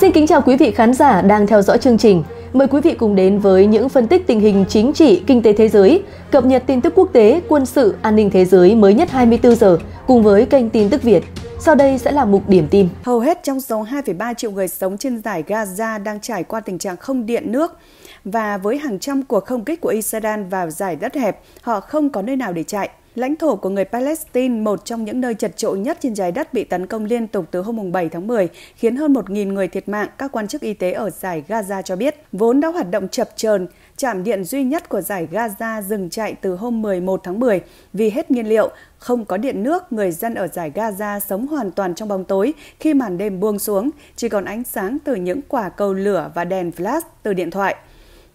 Xin kính chào quý vị khán giả đang theo dõi chương trình. Mời quý vị cùng đến với những phân tích tình hình chính trị, kinh tế thế giới, cập nhật tin tức quốc tế, quân sự, an ninh thế giới mới nhất 24 giờ cùng với kênh tin tức Việt. Sau đây sẽ là mục điểm tin. Hầu hết trong số 2,3 triệu người sống trên giải Gaza đang trải qua tình trạng không điện nước và với hàng trăm cuộc không kích của Israel vào giải đất hẹp, họ không có nơi nào để chạy. Lãnh thổ của người Palestine, một trong những nơi chật trội nhất trên trái đất bị tấn công liên tục từ hôm 7 tháng 10, khiến hơn 1.000 người thiệt mạng, các quan chức y tế ở giải Gaza cho biết. Vốn đã hoạt động chập chờn, trạm điện duy nhất của giải Gaza dừng chạy từ hôm 11 tháng 10 vì hết nhiên liệu, không có điện nước, người dân ở giải Gaza sống hoàn toàn trong bóng tối khi màn đêm buông xuống, chỉ còn ánh sáng từ những quả cầu lửa và đèn flash từ điện thoại.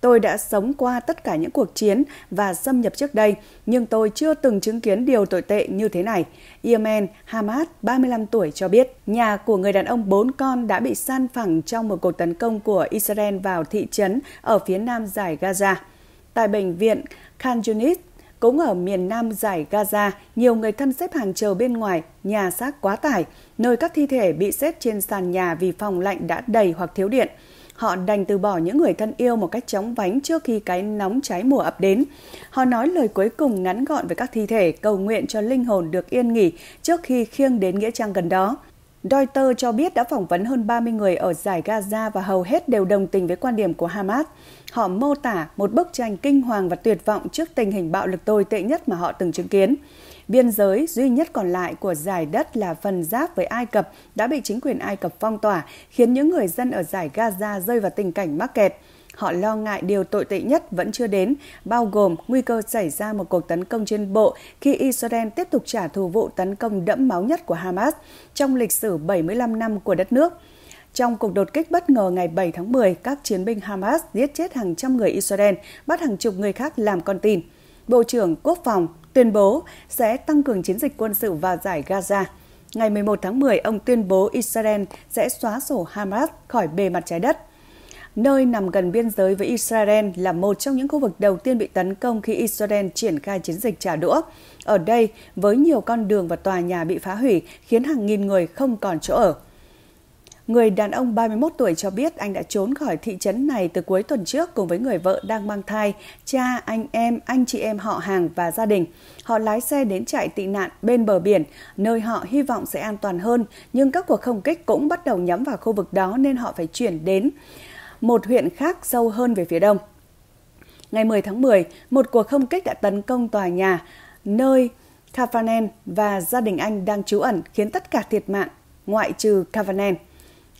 Tôi đã sống qua tất cả những cuộc chiến và xâm nhập trước đây, nhưng tôi chưa từng chứng kiến điều tồi tệ như thế này. Yemen Hamad, 35 tuổi cho biết, nhà của người đàn ông bốn con đã bị san phẳng trong một cuộc tấn công của Israel vào thị trấn ở phía nam giải Gaza. Tại bệnh viện Khan Yunis, cũng ở miền nam giải Gaza, nhiều người thân xếp hàng chờ bên ngoài nhà xác quá tải, nơi các thi thể bị xếp trên sàn nhà vì phòng lạnh đã đầy hoặc thiếu điện họ đành từ bỏ những người thân yêu một cách chóng vánh trước khi cái nóng trái mùa ập đến. Họ nói lời cuối cùng ngắn gọn với các thi thể, cầu nguyện cho linh hồn được yên nghỉ trước khi khiêng đến Nghĩa Trang gần đó. Reuters cho biết đã phỏng vấn hơn 30 người ở giải Gaza và hầu hết đều đồng tình với quan điểm của Hamas. Họ mô tả một bức tranh kinh hoàng và tuyệt vọng trước tình hình bạo lực tồi tệ nhất mà họ từng chứng kiến. Biên giới duy nhất còn lại của giải đất là phần giáp với Ai Cập đã bị chính quyền Ai Cập phong tỏa, khiến những người dân ở giải Gaza rơi vào tình cảnh mắc kẹt. Họ lo ngại điều tồi tệ nhất vẫn chưa đến, bao gồm nguy cơ xảy ra một cuộc tấn công trên bộ khi Israel tiếp tục trả thù vụ tấn công đẫm máu nhất của Hamas trong lịch sử 75 năm của đất nước. Trong cuộc đột kích bất ngờ ngày 7 tháng 10, các chiến binh Hamas giết chết hàng trăm người Israel, bắt hàng chục người khác làm con tin. Bộ trưởng Quốc phòng tuyên bố sẽ tăng cường chiến dịch quân sự vào giải Gaza. Ngày 11 tháng 10, ông tuyên bố Israel sẽ xóa sổ Hamas khỏi bề mặt trái đất. Nơi nằm gần biên giới với Israel là một trong những khu vực đầu tiên bị tấn công khi Israel triển khai chiến dịch trả đũa. Ở đây, với nhiều con đường và tòa nhà bị phá hủy khiến hàng nghìn người không còn chỗ ở. Người đàn ông 31 tuổi cho biết anh đã trốn khỏi thị trấn này từ cuối tuần trước cùng với người vợ đang mang thai, cha, anh em, anh chị em họ hàng và gia đình. Họ lái xe đến trại tị nạn bên bờ biển, nơi họ hy vọng sẽ an toàn hơn, nhưng các cuộc không kích cũng bắt đầu nhắm vào khu vực đó nên họ phải chuyển đến một huyện khác sâu hơn về phía đông. Ngày 10 tháng 10, một cuộc không kích đã tấn công tòa nhà, nơi Kavanen và gia đình anh đang trú ẩn khiến tất cả thiệt mạng, ngoại trừ Kavanen.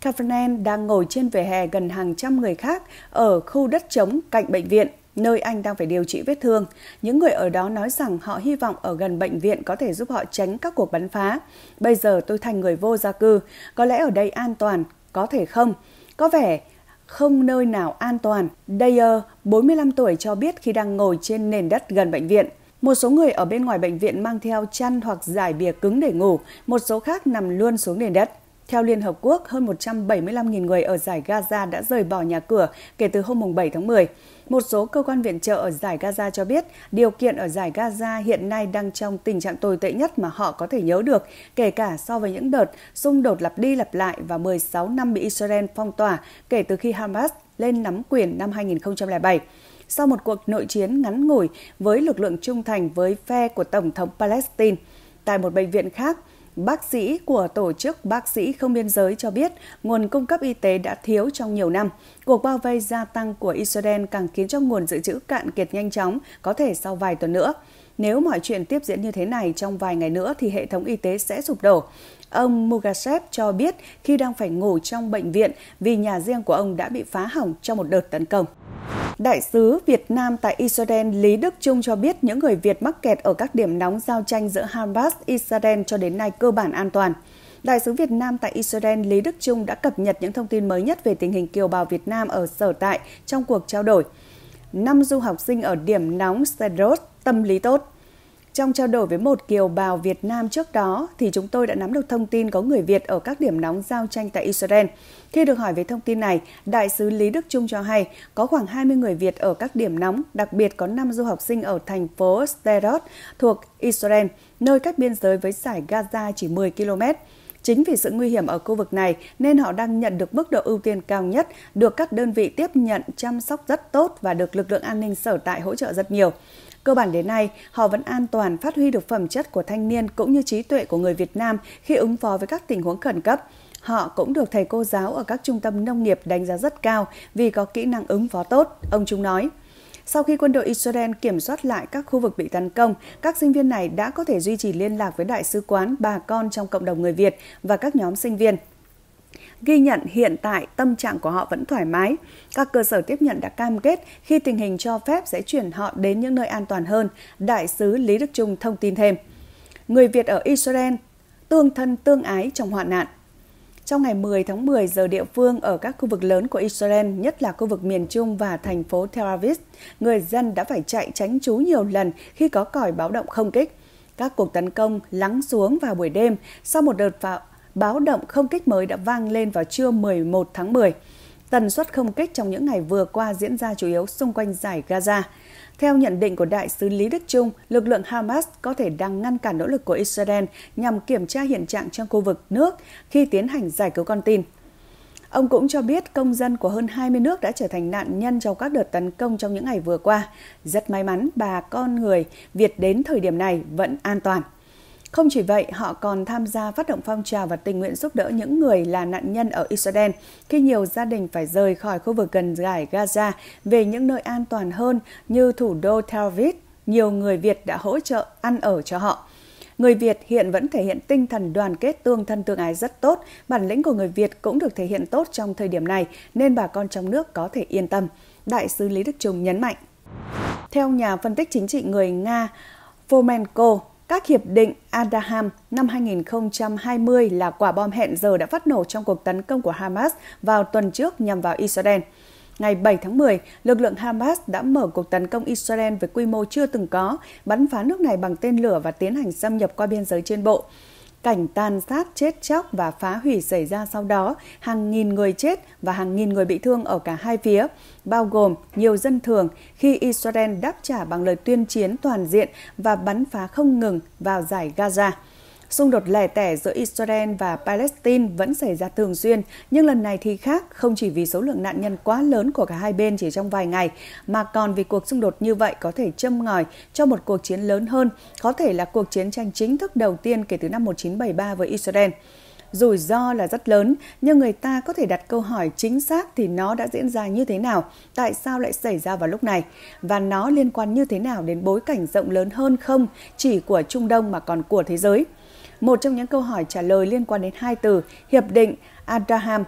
Kavanagh đang ngồi trên vỉa hè gần hàng trăm người khác ở khu đất trống cạnh bệnh viện nơi anh đang phải điều trị vết thương. Những người ở đó nói rằng họ hy vọng ở gần bệnh viện có thể giúp họ tránh các cuộc bắn phá. Bây giờ tôi thành người vô gia cư, có lẽ ở đây an toàn, có thể không. Có vẻ không nơi nào an toàn. Dayer, 45 tuổi cho biết khi đang ngồi trên nền đất gần bệnh viện. Một số người ở bên ngoài bệnh viện mang theo chăn hoặc giải bìa cứng để ngủ, một số khác nằm luôn xuống nền đất. Theo Liên Hợp Quốc, hơn 175.000 người ở giải Gaza đã rời bỏ nhà cửa kể từ hôm 7 tháng 10. Một số cơ quan viện trợ ở giải Gaza cho biết điều kiện ở giải Gaza hiện nay đang trong tình trạng tồi tệ nhất mà họ có thể nhớ được, kể cả so với những đợt xung đột lặp đi lặp lại và 16 năm bị Israel phong tỏa kể từ khi Hamas lên nắm quyền năm 2007 sau một cuộc nội chiến ngắn ngủi với lực lượng trung thành với phe của Tổng thống Palestine. Tại một bệnh viện khác, bác sĩ của Tổ chức Bác sĩ Không Biên Giới cho biết nguồn cung cấp y tế đã thiếu trong nhiều năm. Cuộc bao vây gia tăng của Israel càng khiến cho nguồn dự trữ cạn kiệt nhanh chóng, có thể sau vài tuần nữa. Nếu mọi chuyện tiếp diễn như thế này trong vài ngày nữa thì hệ thống y tế sẽ sụp đổ. Ông Mugasev cho biết khi đang phải ngủ trong bệnh viện vì nhà riêng của ông đã bị phá hỏng trong một đợt tấn công. Đại sứ Việt Nam tại Israel Lý Đức Trung cho biết những người Việt mắc kẹt ở các điểm nóng giao tranh giữa Hamas, Israel cho đến nay cơ bản an toàn. Đại sứ Việt Nam tại Israel Lý Đức Trung đã cập nhật những thông tin mới nhất về tình hình kiều bào Việt Nam ở sở tại trong cuộc trao đổi. Năm du học sinh ở điểm nóng Sderot tâm lý tốt. Trong trao đổi với một kiều bào Việt Nam trước đó thì chúng tôi đã nắm được thông tin có người Việt ở các điểm nóng giao tranh tại Israel. Khi được hỏi về thông tin này, đại sứ Lý Đức Trung cho hay có khoảng 20 người Việt ở các điểm nóng, đặc biệt có 5 du học sinh ở thành phố Sderot thuộc Israel, nơi cách biên giới với giải Gaza chỉ 10 km. Chính vì sự nguy hiểm ở khu vực này nên họ đang nhận được mức độ ưu tiên cao nhất, được các đơn vị tiếp nhận chăm sóc rất tốt và được lực lượng an ninh sở tại hỗ trợ rất nhiều. Cơ bản đến nay, họ vẫn an toàn phát huy được phẩm chất của thanh niên cũng như trí tuệ của người Việt Nam khi ứng phó với các tình huống khẩn cấp. Họ cũng được thầy cô giáo ở các trung tâm nông nghiệp đánh giá rất cao vì có kỹ năng ứng phó tốt, ông Trung nói. Sau khi quân đội Israel kiểm soát lại các khu vực bị tấn công, các sinh viên này đã có thể duy trì liên lạc với đại sứ quán, bà con trong cộng đồng người Việt và các nhóm sinh viên ghi nhận hiện tại tâm trạng của họ vẫn thoải mái. Các cơ sở tiếp nhận đã cam kết khi tình hình cho phép sẽ chuyển họ đến những nơi an toàn hơn, đại sứ Lý Đức Trung thông tin thêm. Người Việt ở Israel tương thân tương ái trong hoạn nạn. Trong ngày 10 tháng 10 giờ địa phương ở các khu vực lớn của Israel, nhất là khu vực miền Trung và thành phố Tel Aviv, người dân đã phải chạy tránh trú nhiều lần khi có còi báo động không kích. Các cuộc tấn công lắng xuống vào buổi đêm sau một đợt pháo báo động không kích mới đã vang lên vào trưa 11 tháng 10. Tần suất không kích trong những ngày vừa qua diễn ra chủ yếu xung quanh giải Gaza. Theo nhận định của Đại sứ Lý Đức Trung, lực lượng Hamas có thể đang ngăn cản nỗ lực của Israel nhằm kiểm tra hiện trạng trong khu vực nước khi tiến hành giải cứu con tin. Ông cũng cho biết công dân của hơn 20 nước đã trở thành nạn nhân trong các đợt tấn công trong những ngày vừa qua. Rất may mắn bà con người Việt đến thời điểm này vẫn an toàn. Không chỉ vậy, họ còn tham gia phát động phong trào và tình nguyện giúp đỡ những người là nạn nhân ở Israel khi nhiều gia đình phải rời khỏi khu vực gần giải Gaza về những nơi an toàn hơn như thủ đô Tel Aviv. Nhiều người Việt đã hỗ trợ ăn ở cho họ. Người Việt hiện vẫn thể hiện tinh thần đoàn kết tương thân tương ái rất tốt, bản lĩnh của người Việt cũng được thể hiện tốt trong thời điểm này nên bà con trong nước có thể yên tâm. Đại sứ Lý Đức Trung nhấn mạnh. Theo nhà phân tích chính trị người Nga Fomenko, các hiệp định Adaham năm 2020 là quả bom hẹn giờ đã phát nổ trong cuộc tấn công của Hamas vào tuần trước nhằm vào Israel. Ngày 7 tháng 10, lực lượng Hamas đã mở cuộc tấn công Israel với quy mô chưa từng có, bắn phá nước này bằng tên lửa và tiến hành xâm nhập qua biên giới trên bộ cảnh tàn sát chết chóc và phá hủy xảy ra sau đó, hàng nghìn người chết và hàng nghìn người bị thương ở cả hai phía, bao gồm nhiều dân thường khi Israel đáp trả bằng lời tuyên chiến toàn diện và bắn phá không ngừng vào giải Gaza. Xung đột lẻ tẻ giữa Israel và Palestine vẫn xảy ra thường xuyên, nhưng lần này thì khác, không chỉ vì số lượng nạn nhân quá lớn của cả hai bên chỉ trong vài ngày, mà còn vì cuộc xung đột như vậy có thể châm ngòi cho một cuộc chiến lớn hơn, có thể là cuộc chiến tranh chính thức đầu tiên kể từ năm 1973 với Israel. Rủi ro là rất lớn, nhưng người ta có thể đặt câu hỏi chính xác thì nó đã diễn ra như thế nào, tại sao lại xảy ra vào lúc này, và nó liên quan như thế nào đến bối cảnh rộng lớn hơn không chỉ của Trung Đông mà còn của thế giới – một trong những câu hỏi trả lời liên quan đến hai từ Hiệp định Abraham.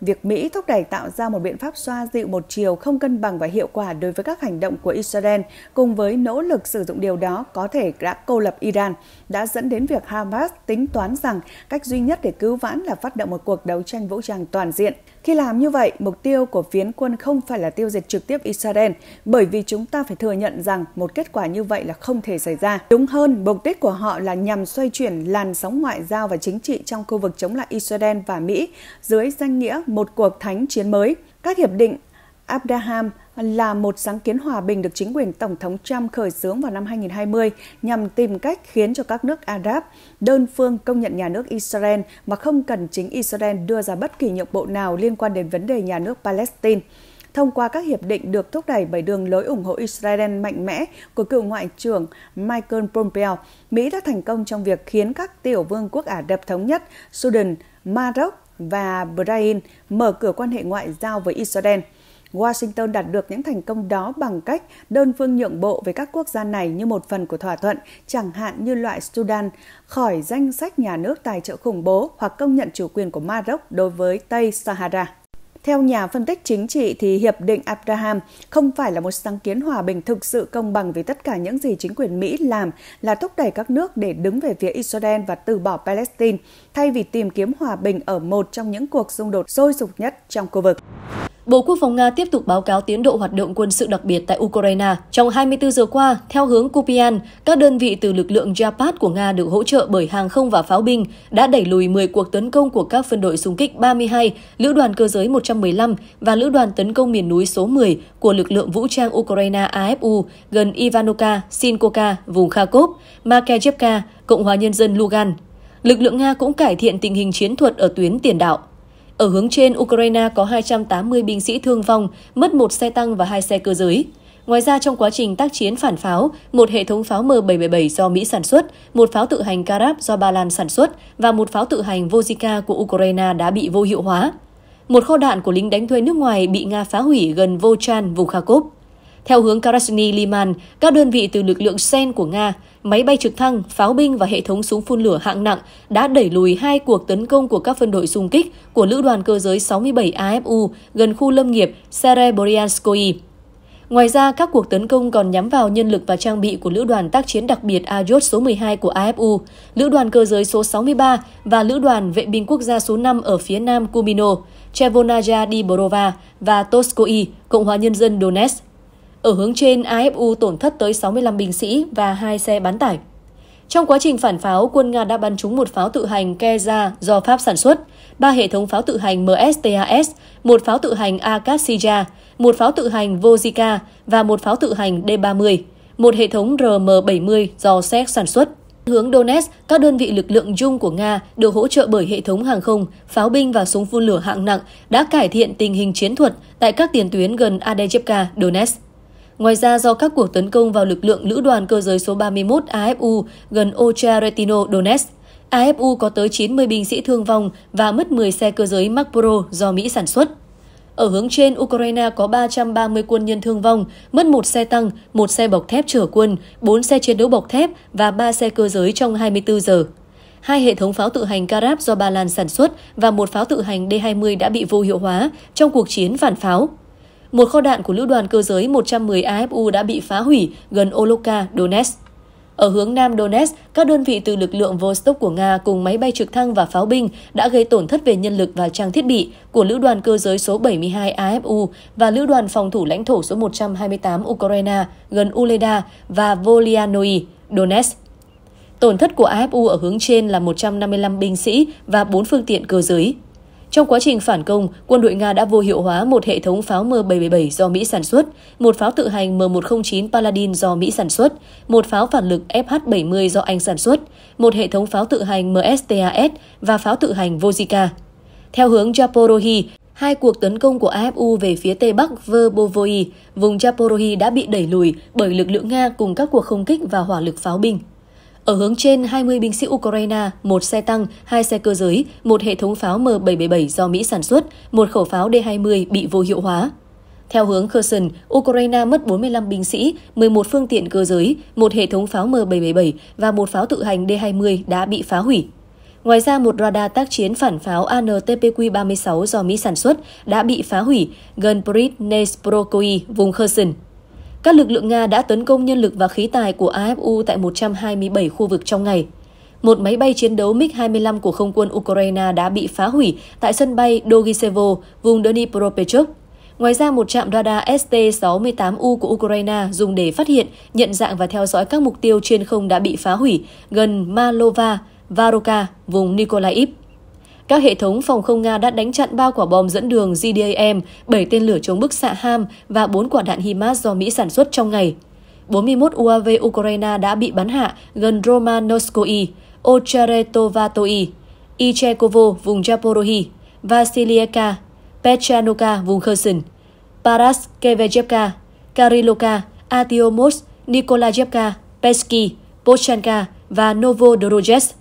Việc Mỹ thúc đẩy tạo ra một biện pháp xoa dịu một chiều không cân bằng và hiệu quả đối với các hành động của Israel cùng với nỗ lực sử dụng điều đó có thể đã cô lập Iran đã dẫn đến việc Hamas tính toán rằng cách duy nhất để cứu vãn là phát động một cuộc đấu tranh vũ trang toàn diện. Khi làm như vậy, mục tiêu của phiến quân không phải là tiêu diệt trực tiếp Israel, bởi vì chúng ta phải thừa nhận rằng một kết quả như vậy là không thể xảy ra. Đúng hơn, mục đích của họ là nhằm xoay chuyển làn sóng ngoại giao và chính trị trong khu vực chống lại Israel và Mỹ dưới danh nghĩa một cuộc thánh chiến mới. Các hiệp định Abraham là một sáng kiến hòa bình được chính quyền Tổng thống Trump khởi xướng vào năm 2020 nhằm tìm cách khiến cho các nước Arab đơn phương công nhận nhà nước Israel mà không cần chính Israel đưa ra bất kỳ nhượng bộ nào liên quan đến vấn đề nhà nước Palestine thông qua các hiệp định được thúc đẩy bởi đường lối ủng hộ Israel mạnh mẽ của cựu ngoại trưởng Michael Pompeo, Mỹ đã thành công trong việc khiến các tiểu vương quốc Ả Rập thống nhất, Sudan, Maroc và Bahrain mở cửa quan hệ ngoại giao với Israel – Washington đạt được những thành công đó bằng cách đơn phương nhượng bộ với các quốc gia này như một phần của thỏa thuận, chẳng hạn như loại Sudan, khỏi danh sách nhà nước tài trợ khủng bố hoặc công nhận chủ quyền của Maroc đối với Tây Sahara. Theo nhà phân tích chính trị thì Hiệp định Abraham không phải là một sáng kiến hòa bình thực sự công bằng vì tất cả những gì chính quyền Mỹ làm là thúc đẩy các nước để đứng về phía Israel và từ bỏ Palestine, thay vì tìm kiếm hòa bình ở một trong những cuộc xung đột sôi sục nhất trong khu vực. Bộ Quốc phòng Nga tiếp tục báo cáo tiến độ hoạt động quân sự đặc biệt tại Ukraine. Trong 24 giờ qua, theo hướng Kupian, các đơn vị từ lực lượng Japat của Nga được hỗ trợ bởi hàng không và pháo binh đã đẩy lùi 10 cuộc tấn công của các phân đội xung kích 32, Lữ đoàn cơ giới 115 và Lữ đoàn tấn công miền núi số 10 của lực lượng vũ trang Ukraine AFU gần Ivanoka, Sinkoka, vùng Kharkov, Makejevka, Cộng hòa Nhân dân Lugan. Lực lượng Nga cũng cải thiện tình hình chiến thuật ở tuyến tiền đạo. Ở hướng trên, Ukraine có 280 binh sĩ thương vong, mất một xe tăng và hai xe cơ giới. Ngoài ra, trong quá trình tác chiến phản pháo, một hệ thống pháo M-77 do Mỹ sản xuất, một pháo tự hành Karab do Ba Lan sản xuất và một pháo tự hành Vozika của Ukraine đã bị vô hiệu hóa. Một kho đạn của lính đánh thuê nước ngoài bị Nga phá hủy gần Volchan, vùng Kharkov. Theo hướng Karasny Liman, các đơn vị từ lực lượng Sen của Nga máy bay trực thăng, pháo binh và hệ thống súng phun lửa hạng nặng đã đẩy lùi hai cuộc tấn công của các phân đội xung kích của Lữ đoàn cơ giới 67 AFU gần khu lâm nghiệp Sereborianskoye. Ngoài ra, các cuộc tấn công còn nhắm vào nhân lực và trang bị của Lữ đoàn tác chiến đặc biệt Ajot số 12 của AFU, Lữ đoàn cơ giới số 63 và Lữ đoàn vệ binh quốc gia số 5 ở phía nam Kumino, Chevonaja Borova và Toskoi, Cộng hòa Nhân dân Donetsk. Ở hướng trên, AFU tổn thất tới 65 binh sĩ và hai xe bán tải. Trong quá trình phản pháo, quân Nga đã bắn trúng một pháo tự hành Keza do Pháp sản xuất, ba hệ thống pháo tự hành MSTAS, một pháo tự hành Akatsija, một pháo tự hành Vozika và một pháo tự hành D-30, một hệ thống RM-70 do Séc sản xuất. Hướng Donetsk, các đơn vị lực lượng chung của Nga được hỗ trợ bởi hệ thống hàng không, pháo binh và súng phun lửa hạng nặng đã cải thiện tình hình chiến thuật tại các tiền tuyến gần Adejevka, Donetsk. Ngoài ra, do các cuộc tấn công vào lực lượng lữ đoàn cơ giới số 31 AFU gần Ocharetino, Donetsk, AFU có tới 90 binh sĩ thương vong và mất 10 xe cơ giới Mark do Mỹ sản xuất. Ở hướng trên, Ukraine có 330 quân nhân thương vong, mất một xe tăng, một xe bọc thép chở quân, 4 xe chiến đấu bọc thép và 3 xe cơ giới trong 24 giờ. Hai hệ thống pháo tự hành Karab do Ba Lan sản xuất và một pháo tự hành D-20 đã bị vô hiệu hóa trong cuộc chiến phản pháo. Một kho đạn của lữ đoàn cơ giới 110 AFU đã bị phá hủy gần Oloka, Donetsk. Ở hướng nam Donetsk, các đơn vị từ lực lượng Vostok của Nga cùng máy bay trực thăng và pháo binh đã gây tổn thất về nhân lực và trang thiết bị của Lữ đoàn cơ giới số 72 AFU và Lữ đoàn phòng thủ lãnh thổ số 128 Ukraine gần Uleda và Volianoi, Donetsk. Tổn thất của AFU ở hướng trên là 155 binh sĩ và 4 phương tiện cơ giới. Trong quá trình phản công, quân đội Nga đã vô hiệu hóa một hệ thống pháo M-77 do Mỹ sản xuất, một pháo tự hành M109 Paladin do Mỹ sản xuất, một pháo phản lực FH-70 do Anh sản xuất, một hệ thống pháo tự hành MSTAS và pháo tự hành Vozika. Theo hướng Japorohi, hai cuộc tấn công của AFU về phía Tây Bắc Verbovoi, vùng Japorohi đã bị đẩy lùi bởi lực lượng Nga cùng các cuộc không kích và hỏa lực pháo binh. Ở hướng trên, 20 binh sĩ Ukraine, một xe tăng, hai xe cơ giới, một hệ thống pháo M777 do Mỹ sản xuất, một khẩu pháo D-20 bị vô hiệu hóa. Theo hướng Kherson, Ukraine mất 45 binh sĩ, 11 phương tiện cơ giới, một hệ thống pháo M777 và một pháo tự hành D-20 đã bị phá hủy. Ngoài ra, một radar tác chiến phản pháo ANTPQ-36 do Mỹ sản xuất đã bị phá hủy gần Pridnestrovskoye, vùng Kherson. Các lực lượng Nga đã tấn công nhân lực và khí tài của AFU tại 127 khu vực trong ngày. Một máy bay chiến đấu MiG-25 của không quân Ukraine đã bị phá hủy tại sân bay Dogisevo, vùng Dnipropetrovsk. Ngoài ra, một trạm radar ST-68U của Ukraine dùng để phát hiện, nhận dạng và theo dõi các mục tiêu trên không đã bị phá hủy gần Malova, Varoka, vùng Nikolaev. Các hệ thống phòng không Nga đã đánh chặn 3 quả bom dẫn đường GDAM, 7 tên lửa chống bức xạ HAM và 4 quả đạn HIMARS do Mỹ sản xuất trong ngày. 41 UAV Ukraine đã bị bắn hạ gần Romanovskoye, Ocharetovatoye, Ichekovo vùng Japorohi, Vasilievka, Petranoka vùng Kherson, Paraskevechevka, Kariloka, Atiomos, Nikolajevka, Pesky, Pochanka và Novodorozhets.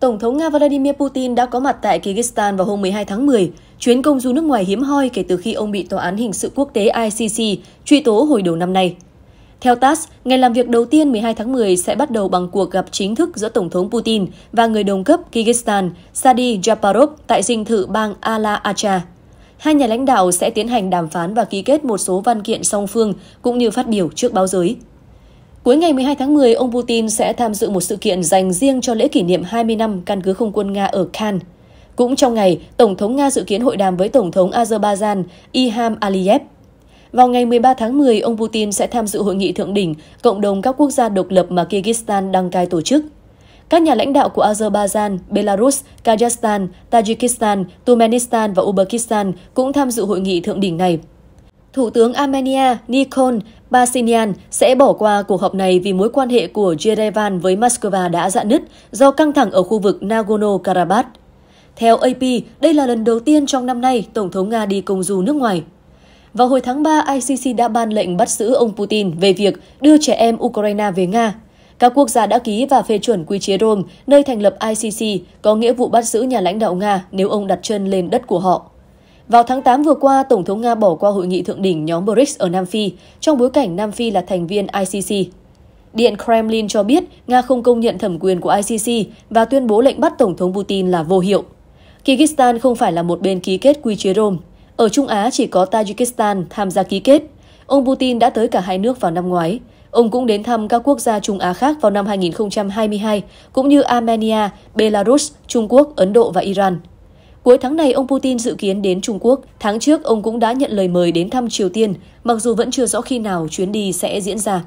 Tổng thống Nga Vladimir Putin đã có mặt tại Kyrgyzstan vào hôm 12 tháng 10, chuyến công du nước ngoài hiếm hoi kể từ khi ông bị Tòa án Hình sự Quốc tế ICC truy tố hồi đầu năm nay. Theo TASS, ngày làm việc đầu tiên 12 tháng 10 sẽ bắt đầu bằng cuộc gặp chính thức giữa Tổng thống Putin và người đồng cấp Kyrgyzstan Sadi Japarov tại dinh thự bang Ala Acha. Hai nhà lãnh đạo sẽ tiến hành đàm phán và ký kết một số văn kiện song phương cũng như phát biểu trước báo giới. Cuối ngày 12 tháng 10, ông Putin sẽ tham dự một sự kiện dành riêng cho lễ kỷ niệm 20 năm căn cứ không quân Nga ở Khan. Cũng trong ngày, Tổng thống Nga dự kiến hội đàm với Tổng thống Azerbaijan Ilham Aliyev. Vào ngày 13 tháng 10, ông Putin sẽ tham dự hội nghị thượng đỉnh Cộng đồng các quốc gia độc lập mà Kyrgyzstan đăng cai tổ chức. Các nhà lãnh đạo của Azerbaijan, Belarus, Kazakhstan, Tajikistan, Turkmenistan và Uzbekistan cũng tham dự hội nghị thượng đỉnh này. Thủ tướng Armenia Nikol Pashinyan sẽ bỏ qua cuộc họp này vì mối quan hệ của Yerevan với Moscow đã dạn nứt do căng thẳng ở khu vực Nagorno-Karabakh. Theo AP, đây là lần đầu tiên trong năm nay Tổng thống Nga đi công du nước ngoài. Vào hồi tháng 3, ICC đã ban lệnh bắt giữ ông Putin về việc đưa trẻ em Ukraine về Nga. Các quốc gia đã ký và phê chuẩn quy chế Rome, nơi thành lập ICC, có nghĩa vụ bắt giữ nhà lãnh đạo Nga nếu ông đặt chân lên đất của họ. Vào tháng 8 vừa qua, Tổng thống Nga bỏ qua hội nghị thượng đỉnh nhóm BRICS ở Nam Phi, trong bối cảnh Nam Phi là thành viên ICC. Điện Kremlin cho biết Nga không công nhận thẩm quyền của ICC và tuyên bố lệnh bắt Tổng thống Putin là vô hiệu. Kyrgyzstan không phải là một bên ký kết quy chế Rome. Ở Trung Á chỉ có Tajikistan tham gia ký kết. Ông Putin đã tới cả hai nước vào năm ngoái. Ông cũng đến thăm các quốc gia Trung Á khác vào năm 2022, cũng như Armenia, Belarus, Trung Quốc, Ấn Độ và Iran. Cuối tháng này, ông Putin dự kiến đến Trung Quốc. Tháng trước, ông cũng đã nhận lời mời đến thăm Triều Tiên, mặc dù vẫn chưa rõ khi nào chuyến đi sẽ diễn ra.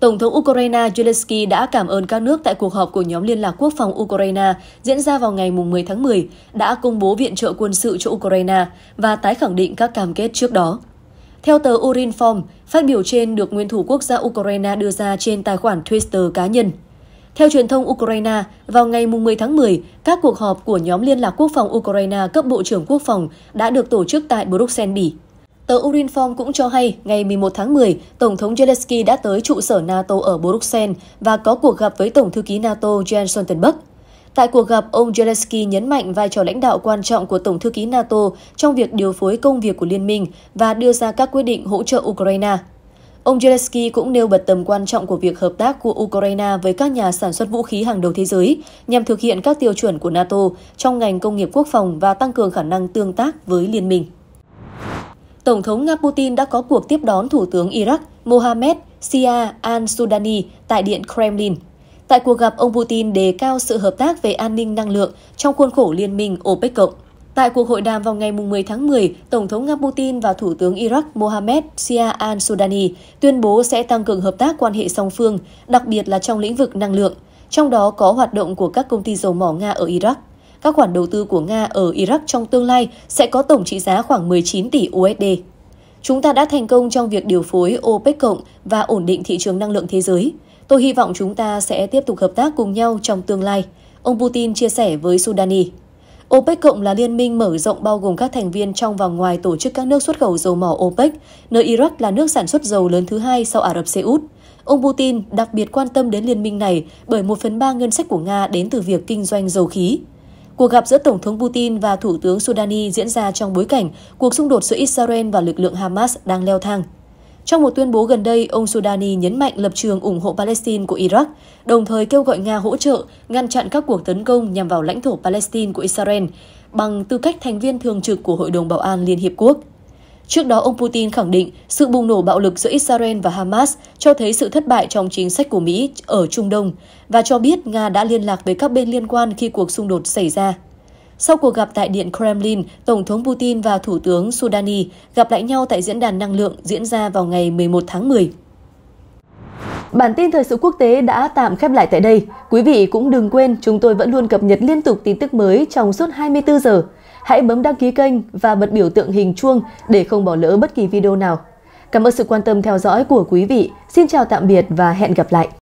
Tổng thống Ukraine Zelensky đã cảm ơn các nước tại cuộc họp của nhóm Liên lạc Quốc phòng Ukraine diễn ra vào ngày 10 tháng 10, đã công bố viện trợ quân sự cho Ukraine và tái khẳng định các cam kết trước đó. Theo tờ Urinform, phát biểu trên được nguyên thủ quốc gia Ukraine đưa ra trên tài khoản Twitter cá nhân. Theo truyền thông Ukraine, vào ngày 10 tháng 10, các cuộc họp của nhóm Liên lạc Quốc phòng Ukraine cấp Bộ trưởng Quốc phòng đã được tổ chức tại Bruxelles, Bỉ. Tờ Urinform cũng cho hay, ngày 11 tháng 10, Tổng thống Zelensky đã tới trụ sở NATO ở Bruxelles và có cuộc gặp với Tổng thư ký NATO Jens Stoltenberg. Tại cuộc gặp, ông Zelensky nhấn mạnh vai trò lãnh đạo quan trọng của Tổng thư ký NATO trong việc điều phối công việc của liên minh và đưa ra các quyết định hỗ trợ Ukraine. Ông Zelensky cũng nêu bật tầm quan trọng của việc hợp tác của Ukraine với các nhà sản xuất vũ khí hàng đầu thế giới nhằm thực hiện các tiêu chuẩn của NATO trong ngành công nghiệp quốc phòng và tăng cường khả năng tương tác với liên minh. Tổng thống Nga Putin đã có cuộc tiếp đón Thủ tướng Iraq Mohammed Sia al-Sudani tại Điện Kremlin. Tại cuộc gặp, ông Putin đề cao sự hợp tác về an ninh năng lượng trong khuôn khổ Liên minh OPEC cộng. Tại cuộc hội đàm vào ngày 10 tháng 10, Tổng thống nga Putin và Thủ tướng Iraq Mohammed Sia al-Sudani tuyên bố sẽ tăng cường hợp tác quan hệ song phương, đặc biệt là trong lĩnh vực năng lượng, trong đó có hoạt động của các công ty dầu mỏ Nga ở Iraq. Các khoản đầu tư của Nga ở Iraq trong tương lai sẽ có tổng trị giá khoảng 19 tỷ USD. Chúng ta đã thành công trong việc điều phối OPEC cộng và ổn định thị trường năng lượng thế giới. Tôi hy vọng chúng ta sẽ tiếp tục hợp tác cùng nhau trong tương lai, ông Putin chia sẻ với Sudani. OPEC cộng là liên minh mở rộng bao gồm các thành viên trong và ngoài tổ chức các nước xuất khẩu dầu mỏ OPEC, nơi Iraq là nước sản xuất dầu lớn thứ hai sau Ả Rập Xê Út. Ông Putin đặc biệt quan tâm đến liên minh này bởi 1 phần 3 ngân sách của Nga đến từ việc kinh doanh dầu khí. Cuộc gặp giữa Tổng thống Putin và Thủ tướng Sudani diễn ra trong bối cảnh cuộc xung đột giữa Israel và lực lượng Hamas đang leo thang. Trong một tuyên bố gần đây, ông Sudani nhấn mạnh lập trường ủng hộ Palestine của Iraq, đồng thời kêu gọi Nga hỗ trợ ngăn chặn các cuộc tấn công nhằm vào lãnh thổ Palestine của Israel bằng tư cách thành viên thường trực của Hội đồng Bảo an Liên Hiệp Quốc. Trước đó, ông Putin khẳng định sự bùng nổ bạo lực giữa Israel và Hamas cho thấy sự thất bại trong chính sách của Mỹ ở Trung Đông và cho biết Nga đã liên lạc với các bên liên quan khi cuộc xung đột xảy ra. Sau cuộc gặp tại Điện Kremlin, Tổng thống Putin và Thủ tướng Sudani gặp lại nhau tại Diễn đàn Năng lượng diễn ra vào ngày 11 tháng 10. Bản tin thời sự quốc tế đã tạm khép lại tại đây. Quý vị cũng đừng quên chúng tôi vẫn luôn cập nhật liên tục tin tức mới trong suốt 24 giờ. Hãy bấm đăng ký kênh và bật biểu tượng hình chuông để không bỏ lỡ bất kỳ video nào. Cảm ơn sự quan tâm theo dõi của quý vị. Xin chào tạm biệt và hẹn gặp lại.